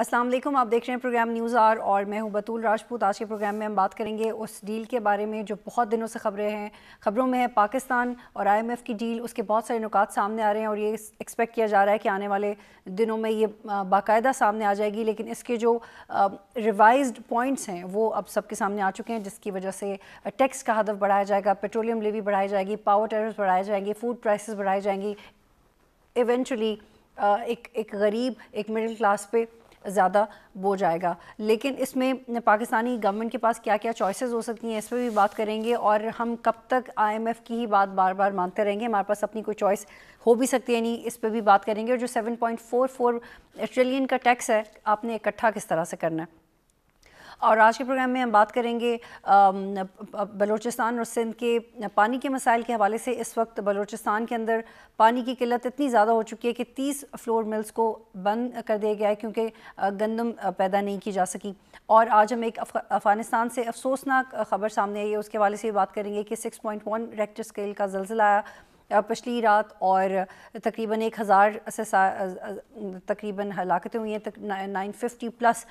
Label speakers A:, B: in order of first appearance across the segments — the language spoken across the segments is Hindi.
A: अस्सलाम वालेकुम आप देख रहे हैं प्रोग्राम न्यूज़ आर और मैं हूं बतूल राजपूत आज के प्रोग्राम में हम बात करेंगे उस डील के बारे में जो बहुत दिनों से खबरें हैं खबरों में है पाकिस्तान और आईएमएफ की डील उसके बहुत सारे नुकात सामने आ रहे हैं और ये एक्सपेक्ट किया जा रहा है कि आने वाले दिनों में ये बाकायदा सामने आ जाएगी लेकिन इसके जो रिवाइज पॉइंट्स हैं वो अब सबके सामने आ चुके हैं जिसकी वजह से टैक्स का हदफ बढ़ाया जाएगा पेट्रोलियम लेवी बढ़ाई जाएगी पावर टैरिफ बढ़ाए जाएंगे फूड प्राइसेस बढ़ाई जाएंगी इवेंचुअली एक एक गरीब एक मिडिल क्लास पे ज़्यादा बोझ आएगा लेकिन इसमें पाकिस्तानी गवर्नमेंट के पास क्या क्या चॉइसेस हो सकती हैं इस पर भी बात करेंगे और हम कब तक आईएमएफ की ही बात बार बार मानते रहेंगे हमारे पास अपनी कोई चॉइस हो भी सकती है नहीं इस पर भी बात करेंगे और जो 7.44 ट्रिलियन का टैक्स है आपने इकट्ठा किस तरह से करना है और आज के प्रोग्राम में हम बात करेंगे बलूचिस्तान और सिंध के पानी के मसाइल के हवाले से इस वक्त बलूचिस्तान के अंदर पानी की किल्लत इतनी ज़्यादा हो चुकी है कि तीस फ्लोर मिल्स को बंद कर दिया गया है क्योंकि गंदम पैदा नहीं की जा सकी और आज हम एक अफ़गानिस्तान से अफसोसनाक खबर सामने आई है उसके हवाले से भी बात करेंगे कि six point one Richter scale का जलजिला आया पिछली रात और तकरीबन एक हज़ार से तकरीबन हलाकतें हुई हैं नाइन फिफ्टी प्लस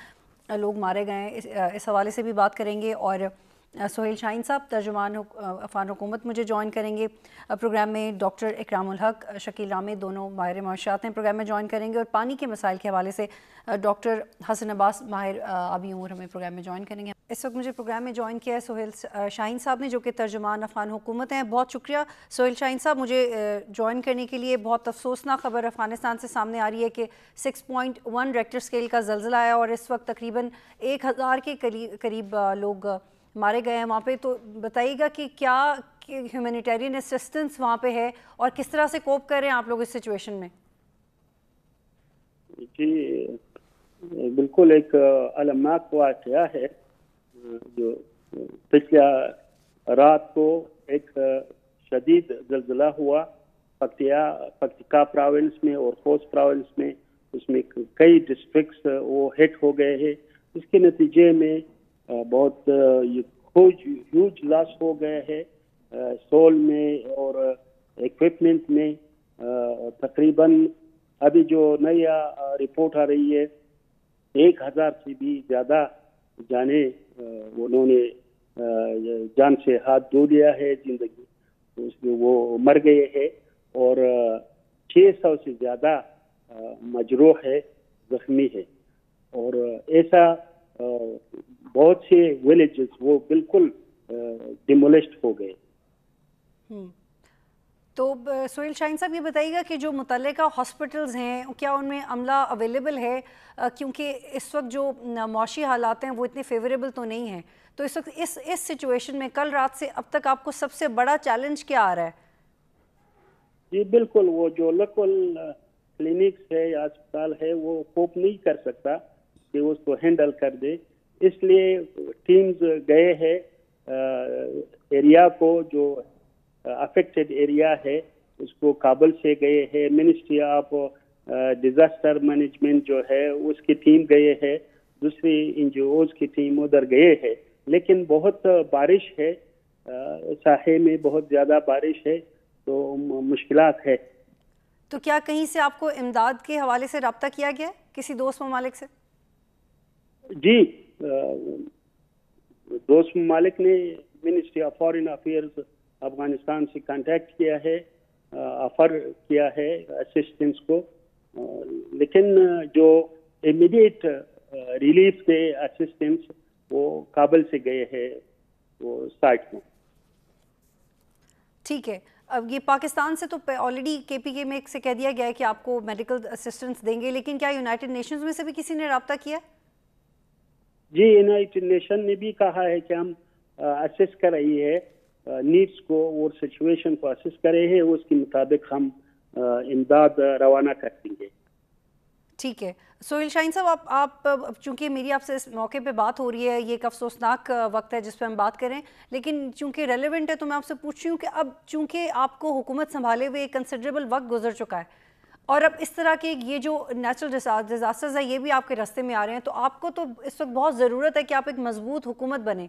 A: लोग मारे गए इस, इस हवाले से भी बात करेंगे और सोहेल uh, शाहीन साहब तर्जुमान uh, अफान हुकूमत मुझे ज्वाइन करेंगे प्रोग्राम uh, में डॉक्टर इकरामुल हक शकील रामे दोनों माहिर माशात हैं प्रोग्राम में ज्वाइन करेंगे और पानी के मसाइल के हवाले से डॉक्टर हसन अब्बास माहिर आबी उमर हमें प्रोग्राम में ज्वाइन करेंगे इस वक्त मुझे प्रोग्राम में ज्वाइन किया है सोहेल शाहीन साहब ने जो कि तर्जुमान अफान हुकूमत हैं बहुत शुक्रिया सोहेल शाहीन साहब मुझे ज्वाइन करने के लिए बहुत अफसोसनाक खबर अफगानिस्तान से सामने आ रही है कि six point one Richter scale का जल्जला आया और इस वक्त तकरीबन एक हज़ार के करीब लोग मारे गए हैं वहाँ पे तो बताइएगा कि क्या ह्यूमैनिटेरियन असिस्टेंस वहाँ पे है और किस तरह से कोप कर रहे हैं आप लोग इस सिचुएशन में
B: जी बिल्कुल एक अलमनाक वाक़ है जो पिछले रात को एक शदीद जलजिला हुआ पक्तिया पक्तिका प्राविंस में और फोर्स प्राविंस में उसमें कई डिस्ट्रिक्ट्स वो हिट हो गए हैं इसके नतीजे में बहुत ह्यूज लॉस हो गया है सोल में और इक्विपमेंट में तकरीबन अभी जो नया रिपोर्ट आ रही है एक हजार से भी ज्यादा जाने उन्होंने जान से हाथ धो लिया है जिंदगी तो उसमें वो मर गए हैं और 600 से ज्यादा मजरूह है जख्मी है और ऐसा बहुत से विलेजेस वो बिल्कुल डिमोलिस्ट हो गए
A: हम्म। तो सुहेल शाइन साहब ये बताइएगा कि जो मुतल हॉस्पिटल्स हैं क्या उनमें अमला अवेलेबल है क्योंकि इस वक्त जो मुशी हालात हैं वो इतने फेवरेबल तो नहीं हैं तो इस वक्त इस इस सिचुएशन में कल रात से अब तक आपको सबसे बड़ा चैलेंज क्या आ रहा है
B: जी बिल्कुल वो जो लोकल क्लिनिक्स है अस्पताल है वो कोप नहीं कर सकता कि उसको हैंडल कर दे इसलिए टीम्स गए हैं एरिया को जो अफेक्टेड एरिया है उसको काबुल से गए हैं मिनिस्ट्री ऑफ डिजास्टर मैनेजमेंट जो है उसकी टीम गए है दूसरी एन की टीम उधर गए है लेकिन बहुत बारिश है साहे में बहुत ज़्यादा बारिश है तो मुश्किल है
A: तो क्या कहीं से आपको इमदाद के हवाले से रबता किया गया किसी दोस्त ममालिक से
B: जी दोस्त मालिक ने ministry of foreign affairs Afghanistan से कांटेक्ट किया है ऑफर किया है असिस्टेंस को लेकिन जो इमीडिएट रिलीफ के असिस्टेंस वो काबल से गए हैं वो साइट में
A: ठीक है अब ये पाकिस्तान से तो ऑलरेडी केपीके में से कह दिया गया है कि आपको मेडिकल असिस्टेंस देंगे लेकिन क्या यूनाइटेड नेशंस में से भी किसी ने रबता किया है
B: जी यूनाइटेड नेशन ने भी कहा है कि हम असेस कर रही है नीड्स को और सिचुएशन को असेस कर रहे हैं उसके मुताबिक हम इमदाद रवाना कर देंगे
A: ठीक है सोहेल शाहीन साहब आप आप चूंकि मेरी आपसे इस मौके पे बात हो रही है ये एक अफसोसनाक वक्त है जिस पर हम बात करें लेकिन चूंकि रेलेवेंट है तो मैं आपसे पूछ रही हूँ कि अब चूंकि आपको हुकूमत संभाले हुए एक कंसिडरेबल वक्त गुजर चुका है और अब इस तरह के ये जो नेचुरल डिज़ास्टर्स है ये भी आपके रास्ते में आ रहे हैं तो आपको तो इस वक्त बहुत ज़रूरत है कि आप एक मजबूत हुकूमत बने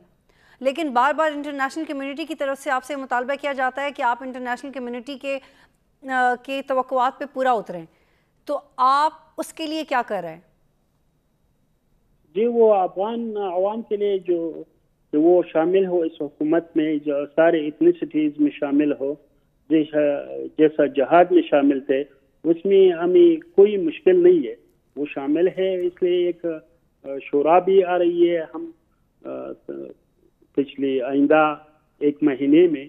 A: लेकिन बार बार इंटरनेशनल कम्युनिटी की तरफ से आपसे मुतालबा किया जाता है कि आप इंटरनेशनल कम्युनिटी के आ, के तवक़ात पे पूरा उतरें तो आप उसके लिए क्या कर रहे हैं
B: जी वो अफगान आवाम के लिए जो जो वो शामिल हो इस हुकूमत में जो सारे इतनी सिटीज़ में शामिल हो जैसा जहाज में शामिल थे उसमें हमें कोई मुश्किल नहीं है वो शामिल है इसलिए एक शोरा भी आ रही है हम पिछले आइंदा एक महीने में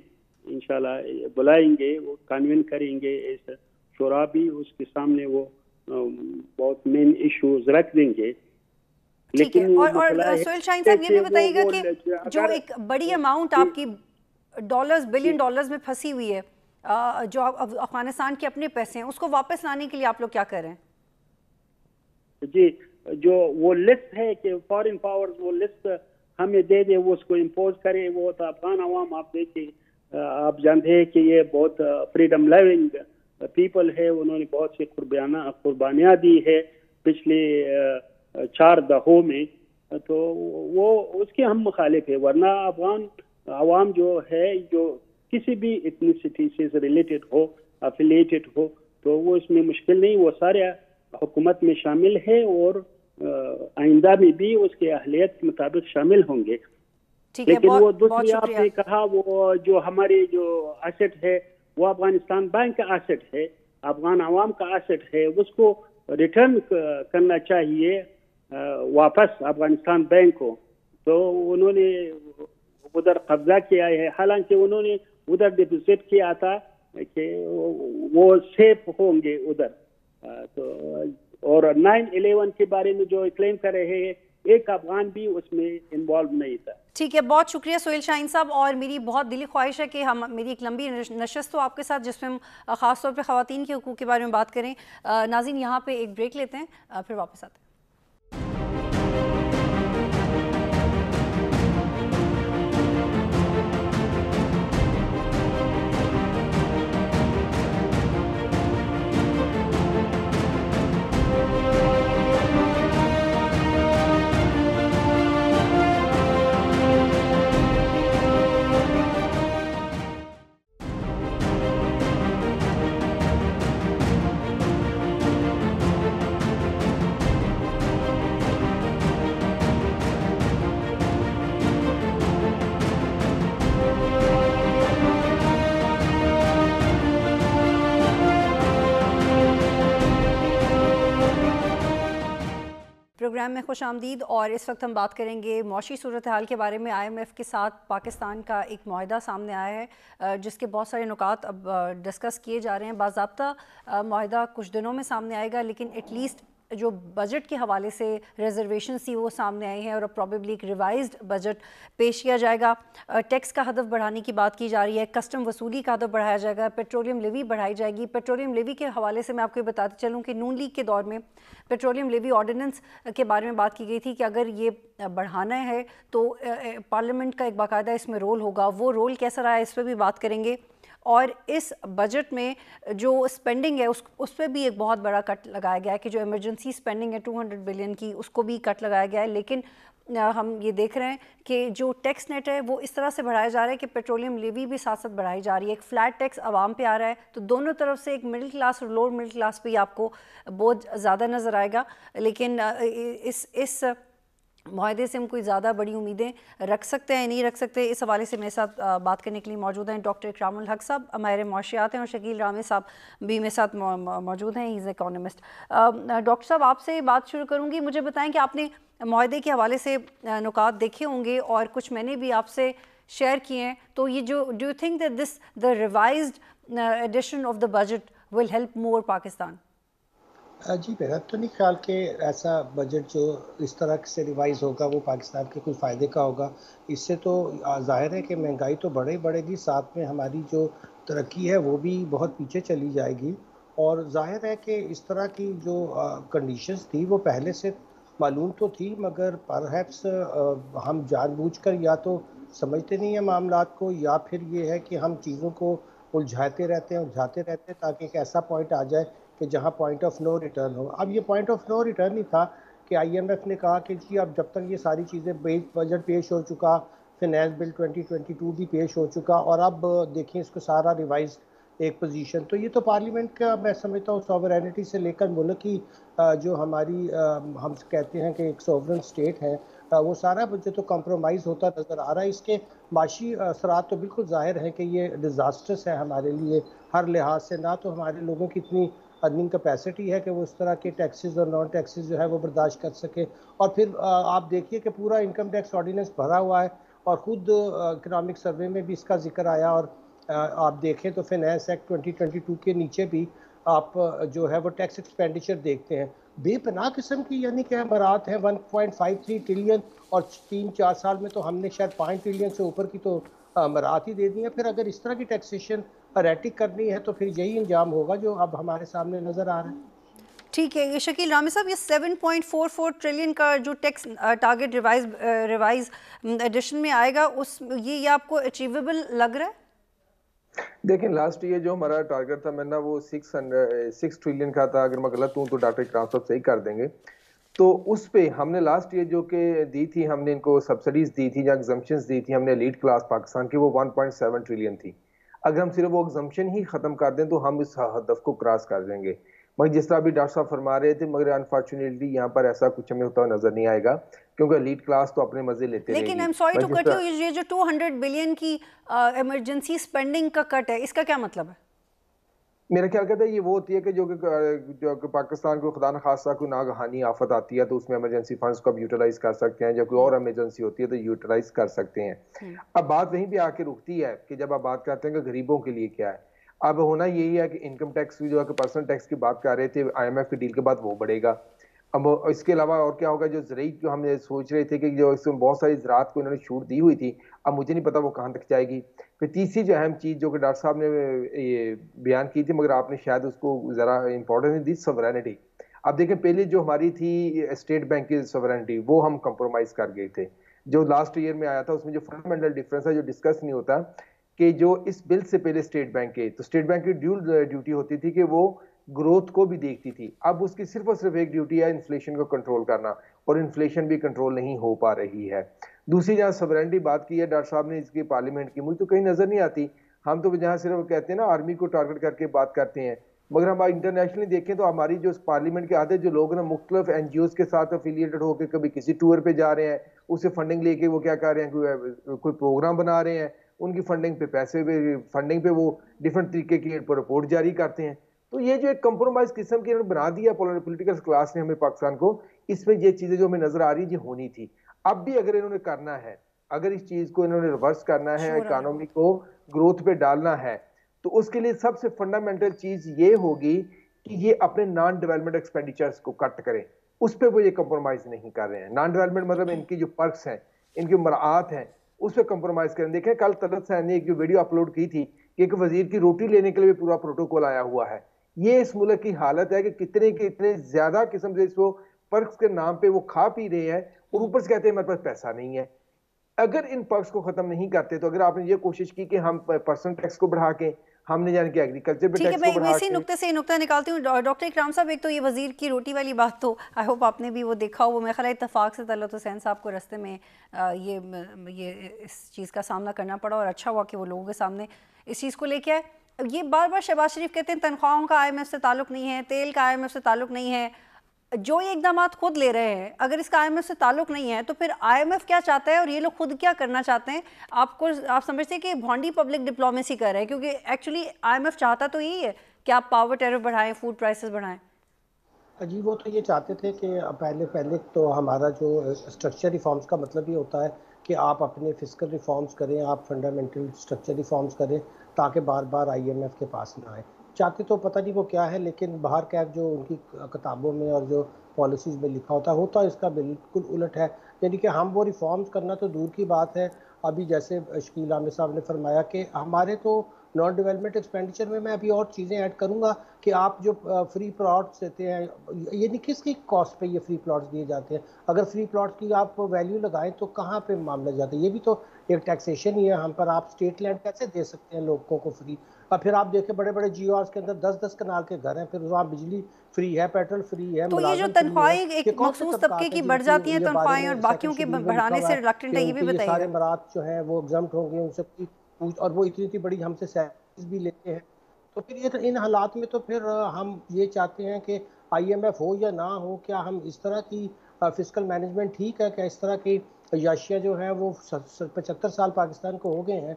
B: इंशाल्लाह बुलाएंगे वो कन्विन करेंगे इस शोरा भी उसके सामने वो बहुत मेन इश्यूज रख देंगे लेकिन और, और सोहेल शाहीन साहब ये भी बताइएगा कि जो एक
A: बड़ी अमाउंट आपकी डॉलर्स बिलियन डॉलर्स में फंसी हुई है जो अफगानिस्तान के अपने पैसे हैं उसको वापस लाने के लिए आप लोग क्या कर रहे हैं
B: जी जो वो लिस्ट है कि फॉरेन पावर्स वो लिस्ट हमें दे दे वो उसको इम्पोज करे वो तो अफगान आवाम आप देखिए आप जानते हैं कि ये बहुत फ्रीडम लविंग पीपल है उन्होंने बहुत सी कुर्बाना कुर्बानियाँ दी है पिछले चार दहों में तो वो उसके हम मुखालिफ है वरना अफगान आवाम जो है जो किसी भी इतनी से रिलेटेड हो अफिलेटेड हो तो वो इसमें मुश्किल नहीं वो सारे हुकूमत में शामिल है और आइंदा में भी उसके अहलियत के मुताबिक शामिल होंगे लेकिन वो दूसरी आपने कहा वो जो हमारी जो एसेट है वो अफगानिस्तान बैंक का एसेट है अफगान आवाम का एसेट है उसको रिटर्न करना चाहिए वापस अफगानिस्तान बैंक को तो उन्होंने उधर कब्जा किया है हालांकि उन्होंने उधर डिपोजिट किया था कि वो सेफ होंगे उधर तो और नाइन इलेवन के बारे में जो क्लेम कर रहे हैं एक अफगान भी उसमें इन्वॉल्व नहीं था
A: ठीक है बहुत शुक्रिया सोहेल शाहीन साहब और मेरी बहुत दिली ख्वाहिश है कि हम मेरी एक लंबी नशस्त हो आपके साथ जिसमें हम ख़ासतौर पर खातन के हकूक़ के बारे में बात करें नाजिन यहाँ पे एक ब्रेक लेते हैं फिर वापस आते हैं प्रोग्राम में खुश आमदीद और इस वक्त हम बात करेंगे मौशी सूरत हाल के बारे में आई एम एफ़ के साथ पाकिस्तान का एक माहदा सामने आया है जिसके बहुत सारे नुकात अब डिस्कस किए जा रहे हैं बाबा माहा कुछ दिनों में सामने आएगा लेकिन एटलीस्ट जो बजट के हवाले से रिजर्वेशन थी वो सामने आई हैं और अब प्रॉबेबली एक रिवाइज बजट पेश किया जाएगा टैक्स का हदफ बढ़ाने की बात की जा रही है कस्टम वसूली का हदफ बढ़ाया जाएगा पेट्रोलियम लेवी बढ़ाई जाएगी पेट्रोलियम लेवी के हवाले से मैं आपको ये बताते चलूँ कि नून लीग के दौर में पेट्रोलियम लेवी ऑर्डिनेंस के बारे में बात की गई थी कि अगर ये बढ़ाना है तो पार्लियामेंट का एक बाकायदा इसमें रोल होगा वो रोल कैसा रहा है इस पर भी बात करेंगे और इस बजट में जो स्पेंडिंग है उस उस पर भी एक बहुत बड़ा कट लगाया गया है कि जो इमरजेंसी स्पेंडिंग है 200 बिलियन की उसको भी कट लगाया गया है लेकिन हम ये देख रहे हैं कि जो टैक्स नेट है वो इस तरह से बढ़ाया जा रहा है कि पेट्रोलियम लेवी भी साथ साथ बढ़ाई जा रही है एक फ़्लैट टैक्स आवाम पे आ रहा है तो दोनों तरफ से एक मिडिल क्लास और लोअर मिडिल क्लास पे ही आपको बहुत ज़्यादा नज़र आएगा लेकिन इस इस माहे से हम कोई ज़्यादा बड़ी उम्मीदें रख सकते हैं नहीं रख सकते इस हवाले से मेरे साथ बात करने के लिए मौजूद हैं डॉक्टर इकराम हक साहब हमारे माशियात हैं और शकील रामे साहब भी मेरे साथ मौजूद हैं इज़ एकॉनमिस्ट डॉक्टर साहब आपसे बात शुरू करूँगी मुझे बताएं कि आपने माहे के हवाले से नुकात देखे होंगे और कुछ मैंने भी आपसे शेयर किए हैं तो ये जो do think this the revise edition of the budget will help more Pakistan
C: जी बेहद तो नहीं ख्याल कि ऐसा बजट जो इस तरह से रिवाइज होगा वो पाकिस्तान के कोई फ़ायदे का होगा इससे तो जाहिर है कि महंगाई तो बढ़े ही बढ़ेगी साथ में हमारी जो तरक्की है वो भी बहुत पीछे चली जाएगी और जाहिर है कि इस तरह की जो कंडीशंस थी वो पहले से मालूम तो थी मगर परहैप्स हम जानबूझकर या तो समझते नहीं हैं मामला को या फिर ये है कि हम चीज़ों को उलझाते रहते हैं उलझाते रहते हैं ताकि एक ऐसा पॉइंट आ जाए कि जहाँ पॉइंट ऑफ नो रिटर्न हो अब ये पॉइंट ऑफ नो रिटर्न ही था कि आईएमएफ ने कहा कि जी अब जब तक ये सारी चीज़ें बजट पेश हो चुका फिनेंस बिल 2022 भी पेश हो चुका और अब देखें इसको सारा रिवाइज एक पोजीशन तो ये तो पार्लियामेंट का मैं समझता हूँ सॉवरनिटी से लेकर मुल्क की जो हमारी हम कहते हैं कि एक सॉवरन स्टेट है वो सारा मुझे तो कम्प्रोमाइज़ होता नज़र आ रहा है इसके माशी असरात तो बिल्कुल ज़ाहिर है कि ये डिज़ास्टर्स है हमारे लिए हर लिहाज से ना तो हमारे लोगों की इतनी अर्निंग कैपेसिटी है कि वो इस तरह के टैक्सेस और नॉन टैक्सेस जो है वो बर्दाश्त कर सके और फिर आप देखिए कि पूरा इनकम टैक्स ऑर्डिनेंस भरा हुआ है और ख़ुद इकनॉमिक सर्वे में भी इसका जिक्र आया और आप देखें तो फिनेंस एक्ट टू के नीचे भी आप जो है वो टैक्स एक्सपेंडिचर देखते हैं बेपनाह किस्म की यानी कि अमारात हैं 1.53 ट्रिलियन और तीन चार साल में तो हमने शायद पाँच ट्रिलियन से ऊपर की तो अमारात ही दे दी है फिर अगर इस तरह की टैक्सेशन अरेटिक करनी है तो फिर यही इंजाम होगा जो अब हमारे
A: सामने नज़र आ रहा है ठीक है ये शकील रामे साहब ये 7.44 ट्रिलियन का जो tax target revise revise edition में आएगा उस ये, ये आपको अचीवेबल लग रहा है
D: देखिए लास्ट ईयर जो हमारा टारगेट था मैंने वो सिक्स सिक्स ट्रिलियन का था अगर मैं गलत हूँ तो डॉक्टर इकराम साहब सही कर देंगे तो उस पे हमने लास्ट ईयर जो कि दी थी हमने इनको सब्सिडीज़ दी थी या एग्जाम्पन्स दी थी हमने लीड क्लास पाकिस्तान की वो 1.7 ट्रिलियन थी अगर हम सिर्फ वो एग्जम्पन ही ख़त्म कर दें तो हम इस हदफ को क्रॉस कर देंगे मगर जिस तरह अभी डॉक्टर साहब फरमा रहे थे मगर अनफॉर्चुनेटली यहाँ पर ऐसा कुछ हमें होता नजर नहीं आएगा क्योंकि लीड क्लास तो अपने मजे लेते लेकिन I am sorry to cut you
A: ये जो 200 बिलियन की इमरजेंसी uh, स्पेंडिंग का कट है इसका क्या मतलब है
D: मेरा ख्याल कहता है ये वो होती है कि जो कि जो कि पाकिस्तान को खुदा न खासा कोई नागहानी आफत आती है तो उसमें एमरजेंसी फंड्स को अब यूटिलाइज कर सकते हैं जब कोई और एमरजेंसी होती है तो यूटिलाइज कर सकते हैं हम्म। अब बात वहीं पे आके रुकती है कि जब आप बात करते हैं कि गरीबों के लिए क्या है अब होना यही है कि इनकम टैक्स भी जो है कि पर्सनल टैक्स की बात कर रहे थे आई की डील के बाद वो बढ़ेगा अब इसके अलावा और क्या होगा जो जरिए जो हम सोच रहे थे कि जो इसमें बहुत सारी ज़रात को इन्होंने छूट दी हुई थी अब मुझे नहीं पता वो कहाँ तक जाएगी फिर तीसरी जो अहम चीज़ जो कि डॉक्टर साहब ने ये बयान की थी मगर आपने शायद उसको ज़रा इम्पोर्टेंस नहीं दी सवरानिटी अब देखें पहले जो हमारी थी स्टेट बैंक की सवरानिटी वो हम कंप्रोमाइज़ कर गए थे जो लास्ट ईयर में आया था उसमें जो फंडामेंटल डिफरेंस है जो डिस्कस नहीं होता कि जो इस बिल से पहले स्टेट बैंक के तो स्टेट बैंक की ड्यूल ड्यूटी होती थी कि वो ग्रोथ को भी देखती थी अब उसकी सिर्फ और सिर्फ एक ड्यूटी है इन्फ्लेशन को कंट्रोल करना और इन्फ्लेशन भी कंट्रोल नहीं हो पा रही है दूसरी जहाँ सवरेंटी बात की है डॉक्टर साहब ने इसकी पार्लियामेंट की मुझे तो कहीं नज़र नहीं आती हम तो जहाँ सिर्फ कहते हैं ना आर्मी को टारगेट करके बात करते हैं मगर हम इंटरनेशनली देखें तो हमारी जो पार्लियामेंट के आते जो लोग ना मुख्तफ एन जी ओज़ के साथ अफिलियटेड होकर कभी किसी टूर पर जा रहे हैं उसे फंडिंग लेके वो क्या कर रहे हैं कोई कोई प्रोग्राम बना रहे हैं उनकी फंडिंग पे पैसे पे फंडिंग पे वो डिफरेंट तरीके की रिपोर्ट जारी करते हैं तो ये जो एक कम्प्रोमाइज किस्म की इन्होंने बना दिया पोलिटिकल क्लास ने हमें पाकिस्तान को इसमें ये चीज़ें जो हमें नजर आ रही ये होनी थी अब भी अगर इन्होंने करना है अगर इस चीज़ को इन्होंने रिवर्स करना है इकोनॉमी को ग्रोथ पे डालना है तो उसके लिए सबसे फंडामेंटल चीज़ ये होगी कि ये अपने नॉन डेवलपमेंट एक्सपेंडिचर्स को कट करें उस पर वो ये कंप्रोमाइज़ नहीं कर रहे हैं नॉन डेवलपमेंट मतलब इनकी जो पर्क्स हैं इनकी मरात हैं उस पर कंप्रोमाइज़ करें देखें कल तलत सैन ने एक जो वीडियो अपलोड की थी कि एक वजीर की रोटी लेने के लिए पूरा प्रोटोकॉल आया हुआ है ये इस मुल्क की हालत है कि कितने के इतने ज्यादा किस्म से इसको पर्क्स के नाम पे वो खा पी रहे हैं और हम्म। ऊपर से कहते हैं मेरे पास पैसा नहीं है अगर इन पर्क्स को खत्म नहीं करते तो अगर आपने ये कोशिश की कि हम पर्सनल टैक्स को बढ़ा के हमने जान के एग्रीकल्चर पे टैक्स को बढ़ा इसी नुक्ते
A: से नुक्ता निकालती हूँ डॉक्टर इकराम साहब एक तो ये वजीर की रोटी वाली बात तो आई होप आपने भी वो देखा हो वो मैं ख्याल इतफाक़ से तलत तो हुसैन साहब को रस्ते में ये ये इस चीज़ का सामना करना पड़ा और अच्छा हुआ कि वो लोगों के सामने इस चीज़ को लेके आए ये बार बार शहबाज शरीफ कहते हैं तनख्वाहों का आई एम से ताल्लुक़ नहीं है तेल का आई एम से ताल्लुक़ नहीं है जो ये इकदाम खुद ले रहे हैं अगर इसका आई एम एफ से ताल्लुक नहीं है तो फिर आई एम एफ क्या चाहता है और ये लोग खुद क्या करना चाहते हैं आपको आप समझते हैं कि भौंडी पब्लिक डिप्लोमेसी कर रहे हैं क्योंकि एक्चुअली एफ चाहता तो यही है कि आप पावर टेरफ बढ़ाएं फूड प्राइसेस बढ़ाएं
C: जी वो तो ये चाहते थे कि पहले पहले तो हमारा जो स्ट्रक्चर रिफॉर्म्स का मतलब ये होता है कि आप अपने फिजिकल रिफॉर्म्स करें आप फंडामेंटल स्ट्रक्चर रिफॉर्म्स करें ताकि बार बार आईएमएफ के पास ना आए चाहते तो पता नहीं वो क्या है लेकिन बाहर कैब जो उनकी किताबों में और जो पॉलिसीज़ में लिखा होता होता इसका बिल्कुल उलट है यानी कि हम वो रिफॉर्म्स करना तो दूर की बात है अभी जैसे शकील आमिर साहब ने फरमाया कि हमारे तो नॉन डेवलपमेंट एक्सपेंडिचर में मैं अभी और चीज़ें ऐड करूंगा कि आप जो फ्री प्लॉट्स देते हैं यानी किसकी कॉस्ट पे ये फ्री प्लॉट्स दिए जाते हैं अगर फ्री प्लॉट्स की आप वैल्यू लगाएं तो कहाँ पे मामला जाता है ये भी तो एक टैक्सेशन ही है हम पर आप स्टेट लैंड कैसे दे सकते हैं लोगों को फ्री और फिर आप देखें बड़े बड़े जियो के अंदर दस दस कनाल के घर हैं फिर वहाँ बिजली फ्री है पेट्रोल फ्री है तो ये जो तनख्वाही एक मखसूस तबके की बढ़ जाती है तनख्वाही और बाकियों के बढ़ाने से रिलेक्टेंट है ये भी बताइए सारे मरात जो हैं वो एग्जाम होंगे उनसे पूछ और वो इतनी इतनी बड़ी हमसे सैलरीज भी लेते हैं तो फिर ये तो इन हालात में तो फिर हम ये चाहते हैं कि आईएमएफ हो या ना हो क्या हम इस तरह की फिजिकल मैनेजमेंट ठीक है क्या इस तरह की याशिया जो हैं वो पचहत्तर साल पाकिस्तान को हो गए हैं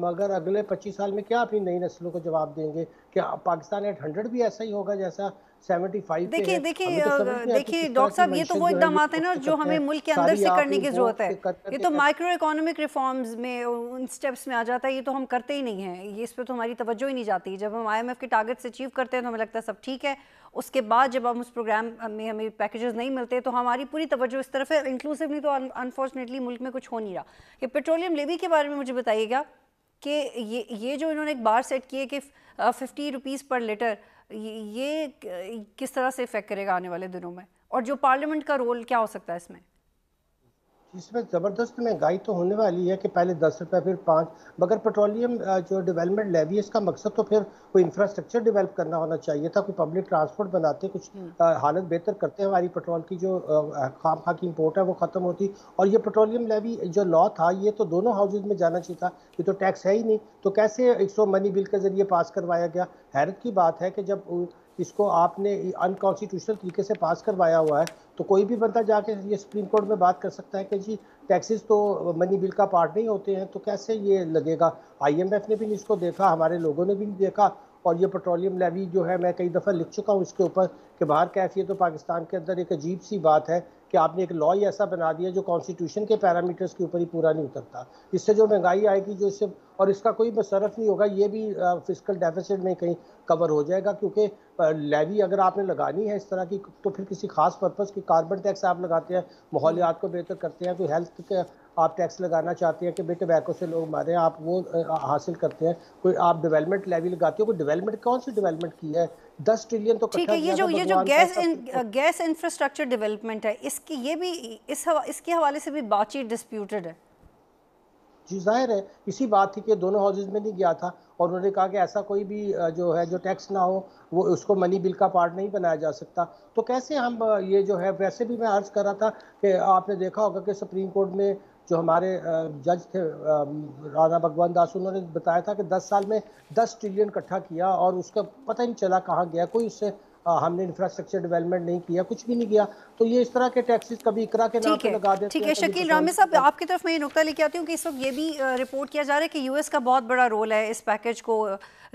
C: मगर अगले पच्चीस साल में क्या अपनी नई नस्लों को जवाब देंगे क्या पाकिस्तान एट हंड्रेड भी ऐसा ही होगा जैसा देखिए देखिए तो देखिए डॉक्टर साहब ये तो वो इकदाम आते हैं ना जो हमें मुल्क के अंदर से करने की जरूरत है ये तो माइक्रो
A: इकोनॉमिक रिफॉर्म्स में उन स्टेप्स में आ जाता है ये तो हम करते ही नहीं है ये इस पर तो हमारी तवज्जो ही नहीं जाती जब हम आईएमएफ के टारगेट्स अचीव करते हैं तो हमें लगता है सब ठीक है उसके बाद जब हम उस प्रोग्राम में हमें पैकेजेस नहीं मिलते तो हमारी पूरी तवज्जो इस तरफ है इंक्लूसिवली तो अनफॉर्चुनेटली मुल्क में कुछ हो नहीं रहा ये पेट्रोलियम लेवी के बारे में मुझे बताइएगा कि ये ये जो इन्होंने एक बार सेट किए कि फिफ्टी रुपीज़ पर लीटर ये किस तरह से इफेक्ट करेगा आने वाले दिनों में और जो पार्लियामेंट का रोल क्या हो सकता है इसमें
C: इसमें ज़बरदस्त महंगाई तो होने वाली है कि पहले दस रुपये फिर पाँच मगर पेट्रोलियम जो डेवलपमेंट लेवी है इसका मकसद तो फिर कोई इंफ्रास्ट्रक्चर डेवलप करना होना चाहिए था कोई पब्लिक ट्रांसपोर्ट बनाते कुछ हम्म। हालत बेहतर करते हमारी पेट्रोल की जो खाम खा की इम्पोर्ट है वो ख़त्म होती और ये पेट्रोलियम लेवी जो लॉ था ये तो दोनों हाउसेज में जाना चाहिए था ये तो टैक्स है ही नहीं तो कैसे एक सौ मनी बिल के ज़रिए पास करवाया गया हैरत की बात है कि जब इसको आपने अनकॉन्स्टिट्यूशनल तरीके से पास करवाया हुआ है तो कोई भी बंदा जाके ये सुप्रीम कोर्ट में बात कर सकता है कि जी टैक्सेस तो मनी बिल का पार्ट नहीं होते हैं तो कैसे ये लगेगा आईएमएफ ने भी इसको देखा हमारे लोगों ने भी नहीं देखा और ये पेट्रोलियम लेवी जो है मैं कई दफ़ा लिख चुका हूँ इसके ऊपर कि बाहर है तो पाकिस्तान के अंदर एक अजीब सी बात है कि आपने एक लॉ ही ऐसा बना दिया जो कॉन्स्टिट्यूशन के पैरामीटर्स के ऊपर ही पूरा नहीं उतरता इससे जो महंगाई आएगी जो इससे और इसका कोई मसरफ नहीं होगा ये भी फिजिकल डेफिसिट में कहीं कवर हो जाएगा क्योंकि लेवी अगर आपने लगानी है इस तरह की तो फिर किसी खास पर्पज़ की कार्बन टैक्स आप लगाते हैं माहौलियात को बेहतर करते हैं कोई हेल्थ आप टैक्स लगाना चाहते हैं कि भाई टबैको से लोग मारे आप वो हासिल करते हैं कोई आप डेवलपमेंट लेवी लगाते हो कोई डेवलपमेंट कौन सी डेवलपमेंट की है दस ट्रिलियन तो ठीक है तो ये जो ये जो गैस
A: गैस इंफ्रास्ट्रक्चर डेवलपमेंट है इसकी ये भी इस इसके हवाले से भी बातचीत डिस्प्यूटेड है
C: जी जाहिर है इसी बात थी कि दोनों हाउसेज में नहीं गया था और उन्होंने कहा कि ऐसा कोई भी जो है जो टैक्स ना हो वो उसको मनी बिल का पार्ट नहीं बनाया जा सकता तो कैसे हम ये जो है वैसे भी मैं अर्ज़ कर रहा था कि आपने देखा होगा कि सुप्रीम कोर्ट में जो हमारे जज थे राधा भगवान दास उन्होंने बताया था कि 10 साल में 10 ट्रिलियन इकट्ठा किया और उसका पता नहीं चला कहाँ गया कोई उससे हमने इंफ्रास्ट्रक्चर डेवलपमेंट नहीं किया कुछ भी नहीं किया तो ये इस तरह के टैक्सेस कभी इकरा के नाम पे लगा देते ठीक है शकील रामे
A: साहब आपकी तरफ मैं ये नुकता लेके आती हूँ कि इस वक्त ये भी रिपोर्ट किया जा रहा है कि यूएस का बहुत बड़ा रोल है इस पैकेज को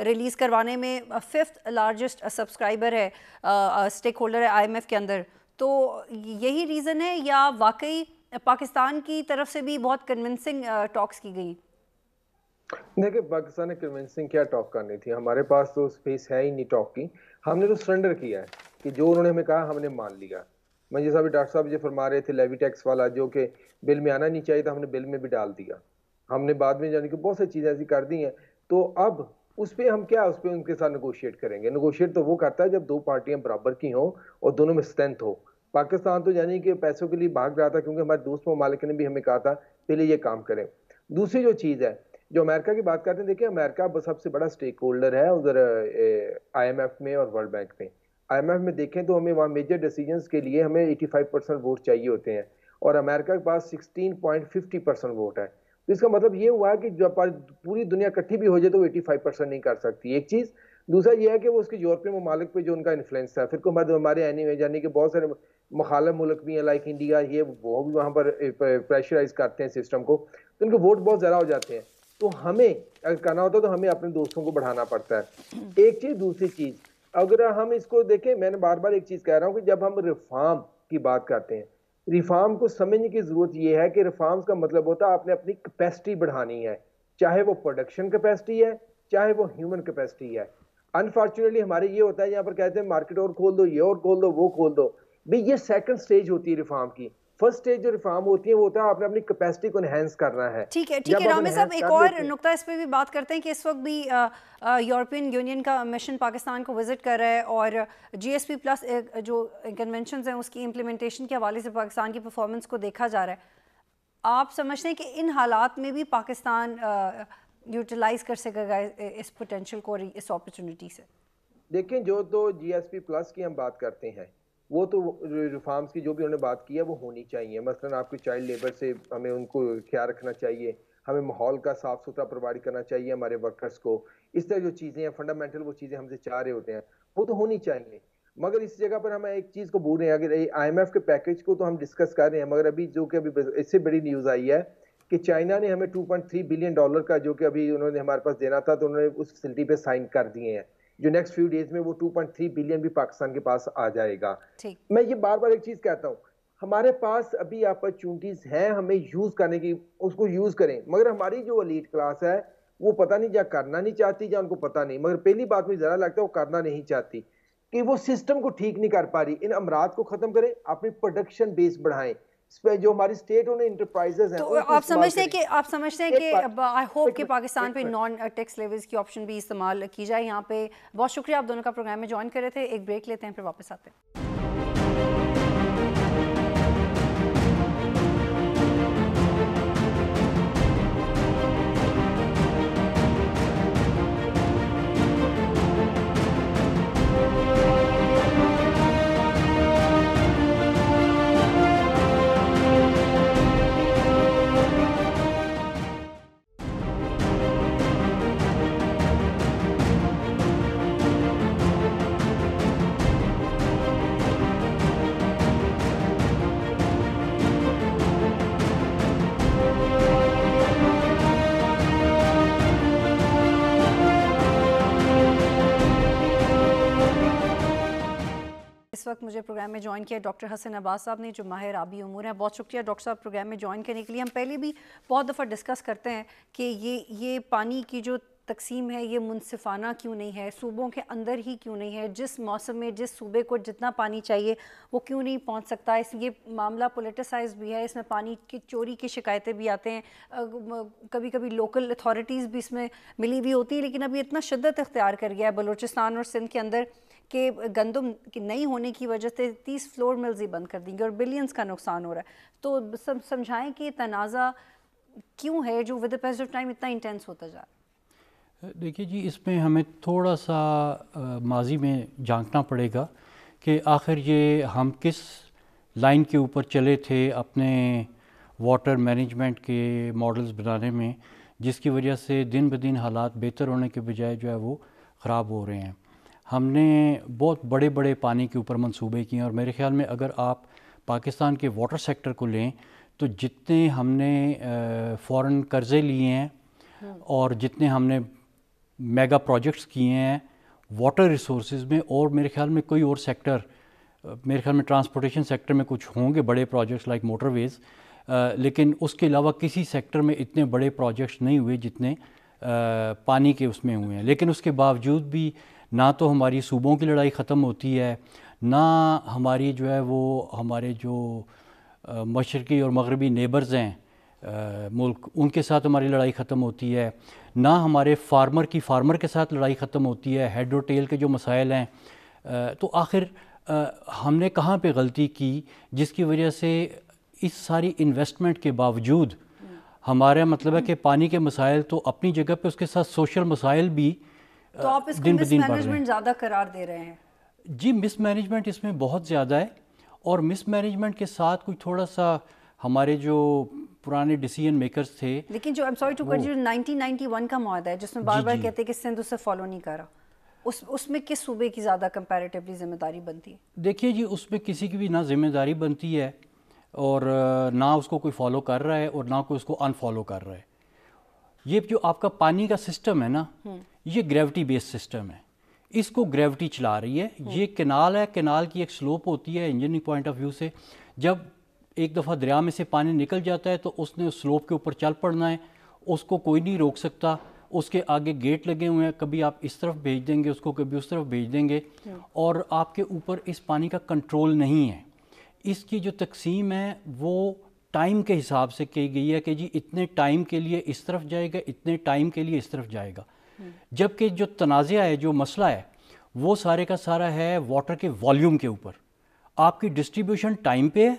A: रिलीज़ करवाने में फिफ्थ लार्जेस्ट सब्सक्राइबर है स्टेक होल्डर है आई के अंदर तो यही रीज़न है या वाकई पाकिस्तान की तरफ से भी बहुत कन्विंसिंग टॉक्स uh, की गई
D: देखिए पाकिस्तान ने कन्विंसिंग क्या टॉक करनी थी हमारे पास तो स्पेस है ही नहीं टॉक की हमने तो सरेंडर किया है कि जो उन्होंने हमें कहा हमने मान लिया मैं जैसा भी डॉक्टर साहब जो फरमा रहे थे लेवी टैक्स वाला जो कि बिल में आना नहीं चाहिए था हमने बिल में भी डाल दिया हमने बाद में जाने की बहुत सारी चीज़ें ऐसी कर दी हैं तो अब उस पर हम क्या उस पर उनके साथ नगोशिएट करेंगे नगोशिएट तो वो करता है जब दो पार्टियां बराबर की हों और दोनों में स्ट्रेंथ हो पाकिस्तान तो यानी कि पैसों के लिए भाग रहा था क्योंकि हमारे दोस्त ममालिक ने भी हमें कहा था पहले ये काम करें दूसरी जो चीज़ है जो अमेरिका की बात करते हैं देखिए अमेरिका सबसे बड़ा स्टेक होल्डर है उधर आईएमएफ में और वर्ल्ड बैंक में आईएमएफ में देखें तो हमें वहाँ मेजर डिसीजंस के लिए हमें 85 परसेंट वोट चाहिए होते हैं और अमेरिका के पास 16.50 परसेंट वोट है तो इसका मतलब ये हुआ कि जब पूरी दुनिया इकट्ठी भी हो जाए तो एटी परसेंट नहीं कर सकती एक चीज़ दूसरा यह है कि वो उसके यूरोपीय ममालिक पे जो उनका इन्फ्लुएंस था फिर हमारे हमारे आने यानी कि बहुत सारे मखालम मुल्क भी हैं लाइक इंडिया ये वो भी वहाँ पर प्रेशराइज करते हैं सिस्टम को तो उनके वोट बहुत ज़्यादा हो जाते हैं तो हमें अगर करना होता तो हमें अपने दोस्तों को बढ़ाना पड़ता है एक चीज़ दूसरी चीज़ अगर हम इसको देखें मैंने बार बार एक चीज़ कह रहा हूँ कि जब हम रिफार्म की बात करते हैं रिफार्म को समझने की ज़रूरत यह है कि रिफार्म का मतलब होता है आपने अपनी कैपेसिटी बढ़ानी है चाहे वो प्रोडक्शन कैपेसिटी है चाहे वो ह्यूमन कैपेसिटी है अनफॉर्चुनेटली हमारे ये होता है यहाँ पर कहते हैं मार्केट और खोल दो ये और खोल दो वो खोल दो भाई ये सेकंड स्टेज होती है रिफॉर्म की फर्स्ट स्टेज जो रिफॉर्म होती है वो होता है आपने अपनी कैपेसिटी को एनहेंस करना है ठीक है ठीक है रामे साहब एक और
A: नुकता इस पर भी बात करते हैं कि इस वक्त भी यूरोपियन यूनियन का मिशन पाकिस्तान को विजिट कर रहा है और जीएसपी प्लस जो कन्वेंशन हैं उसकी इम्प्लीमेंटेशन के हवाले से पाकिस्तान की परफॉर्मेंस को देखा जा रहा है आप समझते हैं कि इन हालात में भी पाकिस्तान यूटिलाइज कर सकेगा इस पोटेंशियल को और इस अपॉर्चुनिटी से
D: देखें जो तो जीएसपी प्लस की हम बात करते हैं वो तो रिफॉर्म्स की जो भी उन्होंने बात की है वो होनी चाहिए मसलन आपके चाइल्ड लेबर से हमें उनको ख्याल रखना चाहिए हमें माहौल का साफ सुथरा प्रोवाइड करना चाहिए हमारे वर्कर्स को इस तरह जो चीज़ें हैं फंडामेंटल वो चीज़ें हमसे चाह रहे होते हैं वो तो होनी चाहिए मगर इस जगह पर हम एक चीज़ को भूल रहे हैं अगर आई के पैकेज को तो हम डिस्कस कर रहे हैं मगर अभी जो कि अभी इससे बड़ी न्यूज़ आई है कि चाइना ने हमें 2.3 बिलियन डॉलर का जो कि अभी उन्होंने हमारे पास देना था तो उन्होंने उस फैसिलिटी पे साइन कर दिए हैं जो नेक्स्ट फ्यू डेज में वो 2.3 बिलियन भी पाकिस्तान के पास आ जाएगा मैं ये बार बार एक चीज़ कहता हूँ हमारे पास अभी अपॉर्चुनिटीज़ हैं हमें यूज़ करने की उसको यूज़ करें मगर हमारी जो अलीट क्लास है वो पता नहीं या करना नहीं चाहती या उनको पता नहीं मगर पहली बात मुझे ज्यादा लगता है वो करना नहीं चाहती कि वो सिस्टम को ठीक नहीं कर पा रही इन अमरात को ख़त्म करें अपनी प्रोडक्शन बेस बढ़ाएं जो हमारी स्टेट ओन इंटरप्राइजेज हैं तो आप समझते हैं कि
A: आप समझते हैं कि आई होप कि पाकिस्तान पे नॉन टैक्स लेवल्स की ऑप्शन भी इस्तेमाल की जाए यहाँ पे बहुत शुक्रिया आप दोनों का प्रोग्राम में ज्वाइन कर रहे थे एक ब्रेक लेते हैं फिर वापस आते हैं वक्त मुझे प्रोग्राम में ज्वाइन किया डॉक्टर हसन अब्बास साहब ने जो माहिर आबी उमूर हैं बहुत शुक्रिया डॉक्टर साहब प्रोग्राम में ज्वाइन करने के लिए हम पहले भी बहुत दफ़ा डिस्कस करते हैं कि ये ये पानी की जो तकसीम है ये मुनसिफाना क्यों नहीं है सूबों के अंदर ही क्यों नहीं है जिस मौसम में जिस सूबे को जितना पानी चाहिए वो क्यों नहीं पहुंच सकता इस ये मामला पोलिटिसाइज भी है इसमें पानी की चोरी की शिकायतें भी आते हैं कभी कभी लोकल अथॉरिटीज़ भी इसमें मिली हुई होती है लेकिन अभी इतना शदत अख्तियार कर गया है बलोचिस्तान और सिंध के अंदर कि गंदम की नहीं होने की वजह से तीस फ्लोर मिल्स ही बंद कर देंगे और बिलियंस का नुकसान हो रहा है तो सम, समझाएं कि तनाज़ा क्यों है जो विद द ऑफ टाइम इतना इंटेंस होता जा
E: देखिए जी इसमें हमें थोड़ा सा माजी में झांकना पड़ेगा कि आखिर ये हम किस लाइन के ऊपर चले थे अपने वाटर मैनेजमेंट के मॉडल्स बनाने में जिसकी वजह से दिन ब दिन हालात बेहतर होने के बजाय जो है वो ख़राब हो रहे हैं हमने बहुत बड़े बड़े पानी के ऊपर मंसूबे किए हैं और मेरे ख्याल में अगर आप पाकिस्तान के वाटर सेक्टर को लें तो जितने हमने फॉरेन कर्ज़े लिए हैं और जितने हमने मेगा प्रोजेक्ट्स किए हैं वाटर रिसोर्स में और मेरे ख्याल में कोई और सेक्टर मेरे ख्याल में ट्रांसपोर्टेशन सेक्टर में कुछ होंगे बड़े प्रोजेक्ट्स लाइक मोटरवेज़ लेकिन उसके अलावा किसी सेक्टर में इतने बड़े प्रोजेक्ट्स नहीं हुए जितने आ, पानी के उसमें हुए हैं लेकिन उसके बावजूद भी ना तो हमारी सूबों की लड़ाई ख़त्म होती है ना हमारी जो है वो हमारे जो मशरक़ी और मगरबी नेबर्स हैं मुल्क उनके साथ हमारी लड़ाई ख़त्म होती है ना हमारे फार्मर की फार्मर के साथ लड़ाई ख़त्म होती है हेड और टेल के जो मसाइल हैं तो आखिर हमने कहाँ पे गलती की जिसकी वजह से इस सारी इन्वेस्टमेंट के बावजूद हमारा मतलब है कि पानी के मसाइल तो अपनी जगह पे उसके साथ सोशल मसाइल भी
A: तो आप इसको मिसमैनेजमेंट ज़्यादा करार दे रहे हैं
E: जी मिसमैनेजमेंट इसमें बहुत ज़्यादा है और मिसमैनेजमेंट के साथ कुछ थोड़ा सा हमारे जो पुराने डिसीजन मेकर्स थे
A: लेकिन जो I am sorry to cut जो 1991 का मुआदा है जिसमें बार बार कहते हैं कि सिंध उसे फॉलो नहीं कर रहा उस उसमें किस सूबे की ज़्यादा कंपैरेटिवली जिम्मेदारी बनती है
E: देखिए जी उसमें किसी की भी ना जिम्मेदारी बनती है और ना उसको कोई फॉलो कर रहा है और ना कोई उसको अनफॉलो कर रहा है ये जो आपका पानी का सिस्टम है ना हुँ. हम्म। ये ग्रेविटी बेस्ड सिस्टम है इसको ग्रेविटी चला रही है हम्म। ये कैनाल है केनाल की एक स्लोप होती है इंजीनियरिंग पॉइंट ऑफ व्यू से जब एक दफ़ा दरिया में से पानी निकल जाता है तो उसने उस स्लोप के ऊपर चल पड़ना है उसको कोई नहीं रोक सकता उसके आगे गेट लगे हुए हैं कभी आप इस तरफ भेज देंगे उसको कभी उस तरफ भेज देंगे हम्म। और आपके ऊपर इस पानी का कंट्रोल नहीं है इसकी जो तकसीम है वो टाइम के हिसाब से की गई है कि जी इतने टाइम के लिए इस तरफ जाएगा इतने टाइम के लिए इस तरफ जाएगा जबकि जो तनाज़ है जो मसला है वो सारे का सारा है वाटर के वॉल्यूम के ऊपर आपकी डिस्ट्रीब्यूशन टाइम पे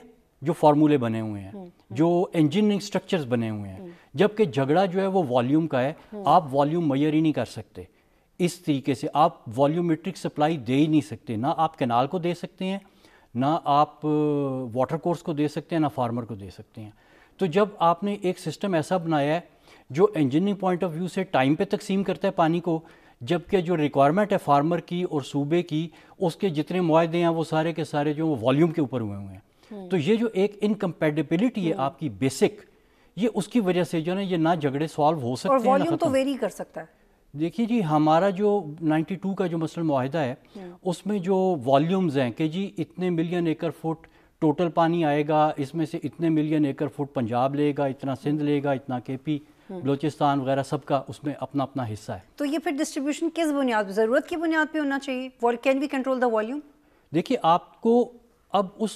E: जो फार्मूले बने हुए हैं हम्म, जो इंजीनियरिंग स्ट्रक्चर्स बने हुए हैं हम्म। जबकि झगड़ा जो है वो वॉल्यूम का है हम्म। आप वॉल्यूम मैयर ही नहीं कर सकते इस तरीके से आप वॉल्यूमेट्रिक सप्लाई दे ही नहीं सकते ना आप कैनाल को दे सकते हैं ना आप वाटर कोर्स को दे सकते हैं ना फार्मर को दे सकते हैं तो जब आपने एक सिस्टम ऐसा बनाया है जो इंजीनियरिंग पॉइंट ऑफ व्यू से टाइम पे तकसीम करता है पानी को जबकि जो रिक्वायरमेंट है फार्मर की और सूबे की उसके जितने माहदे हैं वो सारे के सारे जो वॉल्यूम के ऊपर हुए हुए हैं हम्म। तो ये जो एक इनकम्पेटेबिलिटी है हम्म। आपकी बेसिक ये उसकी वजह से जो है ये ना झगड़े सॉल्व हो सकते और तो
A: वेरी कर सकता है
E: देखिए जी हमारा जो 92 का जो मसल माहिदा है हम्म। उसमें जो वॉल्यूम्स हैं कि जी इतने मिलियन एकड़ फुट टोटल पानी आएगा इसमें से इतने मिलियन एकड़ फुट पंजाब लेगा इतना सिंध लेगा इतना केपी हम्म। बलोचिस्तान वगैरह सबका उसमें अपना अपना हिस्सा है
A: तो ये फिर डिस्ट्रीब्यूशन किस बुनियाद पर ज़रूरत की बुनियाद पर होना चाहिए can we control the volume
E: देखिए आपको अब उस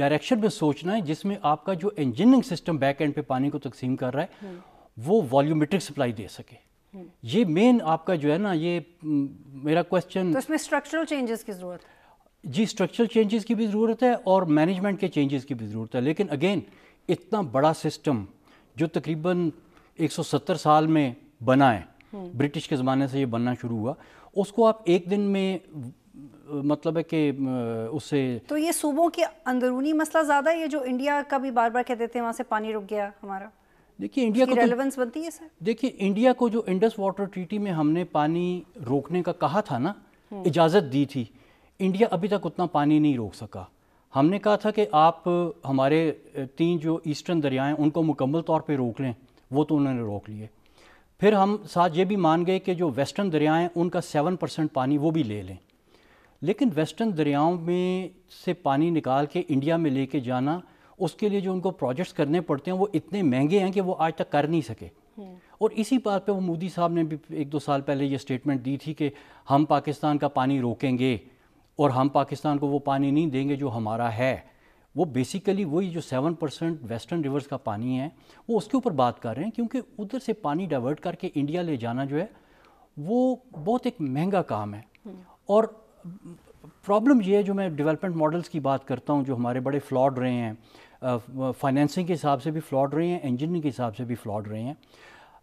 E: डायरेक्शन में सोचना है जिसमें आपका जो इंजीनियरिंग सिस्टम बैक एंड पे पानी को तकसीम कर रहा है हम्म। वो वॉल्यूमेट्रिक सप्लाई दे सके हम्म। ये मेन आपका जो है ना ये मेरा क्वेश्चन तो
A: इसमें स्ट्रक्चरल चेंजेस की ज़रूरत
E: है जी स्ट्रक्चरल चेंजेस की भी ज़रूरत है और मैनेजमेंट के चेंजेस की भी ज़रूरत है लेकिन अगेन इतना बड़ा सिस्टम जो तकरीबन 170 साल में बना है हम्म। ब्रिटिश के ज़माने से ये बनना शुरू हुआ उसको आप एक दिन में मतलब है कि उससे
A: तो ये सूबों के अंदरूनी मसला ज़्यादा है ये जो इंडिया का भी बार बार कहते थे वहाँ से पानी रुक गया हमारा
E: देखिए इंडिया को रेलेवेंस तो, बनती है सर देखिए इंडिया को जो इंडस वाटर ट्रीटी में हमने पानी रोकने का कहा था ना हम्म। इजाज़त दी थी इंडिया अभी तक उतना पानी नहीं रोक सका हमने कहा था कि आप हमारे तीन जो ईस्टर्न दरियाएं उनको मुकम्मल तौर पे रोक लें वो तो उन्होंने रोक लिए फिर हम साथ ये भी मान गए कि जो वेस्टर्न दरियाएँ उनका सेवन परसेंट पानी वो भी ले लें लेकिन वेस्टर्न दरियाओं में से पानी निकाल के इंडिया में लेके जाना उसके लिए जो उनको प्रोजेक्ट्स करने पड़ते हैं वो इतने महंगे हैं कि वो आज तक कर नहीं सके हम्म। और इसी बात पे वो मोदी साहब ने भी एक दो साल पहले ये स्टेटमेंट दी थी कि हम पाकिस्तान का पानी रोकेंगे और हम पाकिस्तान को वो पानी नहीं देंगे जो हमारा है वो बेसिकली वही जो सेवन परसेंट वेस्टर्न रिवर्स का पानी है वो उसके ऊपर बात कर रहे हैं क्योंकि उधर से पानी डाइवर्ट करके इंडिया ले जाना जो है वो बहुत एक महंगा काम है हम्म। और प्रॉब्लम ये है जो मैं डेवलपमेंट मॉडल्स की बात करता हूँ जो हमारे बड़े फ्लॉड रहे हैं फाइनेंसिंग के हिसाब से भी फ्लॉड रहे हैं इंजीनियरिंग के हिसाब से भी फ्लॉड रहे हैं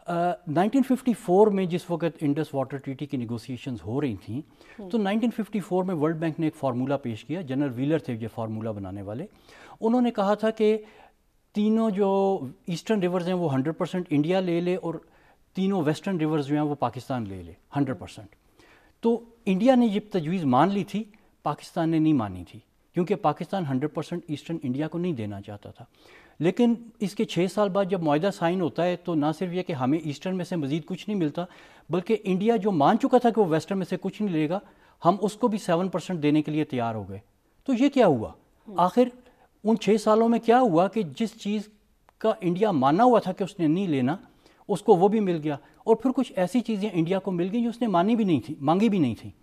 E: 1954 में जिस वक्त इंडस वाटर ट्रीटी की निगोसिएशन हो रही थी हम्म। तो 1954 में वर्ल्ड बैंक ने एक फार्मूला पेश किया जनरल व्हीलर थे ये फार्मूला बनाने वाले उन्होंने कहा था कि तीनों जो ईस्टर्न रिवर्स हैं वो 100 परसेंट इंडिया ले ले और तीनों वेस्टर्न रिवर्स जो हैं वो पाकिस्तान ले ले 100 परसेंट तो इंडिया ने ये तजवीज़ मान ली थी पाकिस्तान ने नहीं मानी थी क्योंकि पाकिस्तान 100 परसेंट ईस्टर्न इंडिया को नहीं देना चाहता था लेकिन इसके छः साल बाद जब माहा साइन होता है तो ना सिर्फ ये कि हमें ईस्टर्न में से मज़ीद कुछ नहीं मिलता बल्कि इंडिया जो मान चुका था कि वो वेस्टर्न में से कुछ नहीं लेगा हम उसको भी सेवन परसेंट देने के लिए तैयार हो गए तो ये क्या हुआ हम्म। आखिर उन छः सालों में क्या हुआ कि जिस चीज़ का इंडिया माना हुआ था कि उसने नहीं लेना उसको वो भी मिल गया और फिर कुछ ऐसी चीज़ें इंडिया को मिल गई जो उसने मानी भी नहीं थी मांगी भी नहीं थी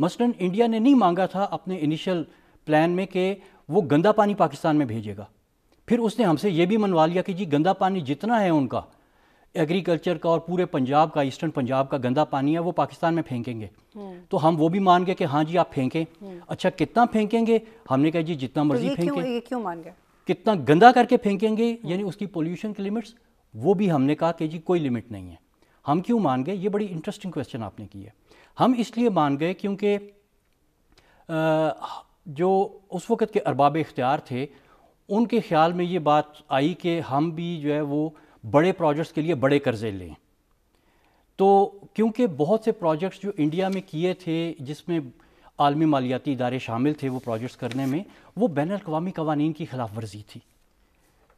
E: मसलन इंडिया ने नहीं मांगा था अपने इनिशियल प्लान में कि वो गंदा पानी पाकिस्तान में भेजेगा फिर उसने हमसे ये भी मनवा लिया कि जी गंदा पानी जितना है उनका एग्रीकल्चर का और पूरे पंजाब का ईस्टर्न पंजाब का गंदा पानी है वो पाकिस्तान में फेंकेंगे हम्म। तो हम वो भी मान गए कि हाँ जी आप फेंकें हम्म। अच्छा कितना फेंकेंगे हमने कहा जी जितना तो मर्जी तो फेंकें क्यों, क्यों मान गए कितना गंदा करके फेंकेंगे हम्म। यानी उसकी पोल्यूशन की लिमिट्स वो भी हमने कहा कि जी कोई लिमिट नहीं है हम क्यों मान गए ये बड़ी इंटरेस्टिंग क्वेश्चन आपने की है हम इसलिए मान गए क्योंकि जो उस वक़्त के अरबाब इख्तियार थे उनके ख्याल में ये बात आई कि हम भी जो है वो बड़े प्रोजेक्ट्स के लिए बड़े कर्ज़े लें तो क्योंकि बहुत से प्रोजेक्ट्स जो इंडिया में किए थे जिसमें आलमी मालियाती इदारे शामिल थे वो प्रोजेक्ट्स करने में वो बैन अवी कवानीन की खिलाफ वर्जी थी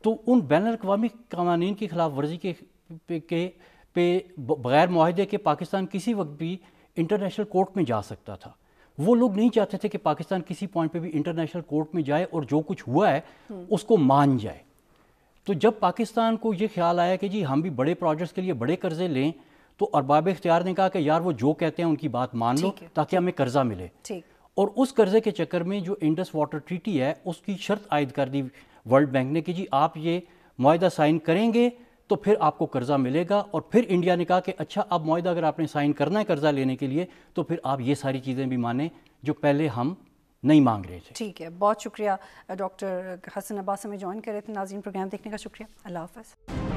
E: तो उन बैन अवी कवानीन की खिलाफ वर्जी के पे, के पे बग़ैर माहदे के पाकिस्तान किसी वक्त भी इंटरनेशनल कोर्ट में जा सकता था वो लोग नहीं चाहते थे कि पाकिस्तान किसी पॉइंट पे भी इंटरनेशनल कोर्ट में जाए और जो कुछ हुआ है उसको मान जाए तो जब पाकिस्तान को ये ख्याल आया कि जी हम भी बड़े प्रोजेक्ट्स के लिए बड़े कर्जे लें तो अरबाब इख्तियार ने कहा कि यार वो जो कहते हैं उनकी बात मान लो ताकि हमें कर्जा मिले और उस कर्जे के चक्कर में जो इंडस वाटर ट्रीटी है उसकी शर्त आयद कर दी वर्ल्ड बैंक ने कि जी आप ये माहा साइन करेंगे तो फिर आपको कर्ज़ा मिलेगा और फिर इंडिया ने कहा कि अच्छा अब माहा अगर आपने साइन करना है कर्ज़ा लेने के लिए तो फिर आप ये सारी चीज़ें भी माने जो पहले हम नहीं मांग रहे थे
A: ठीक है बहुत शुक्रिया डॉक्टर हसन अब्बास हमें ज्वाइन करे थे नाजीन प्रोग्राम देखने का शुक्रिया अल्लाह हाफ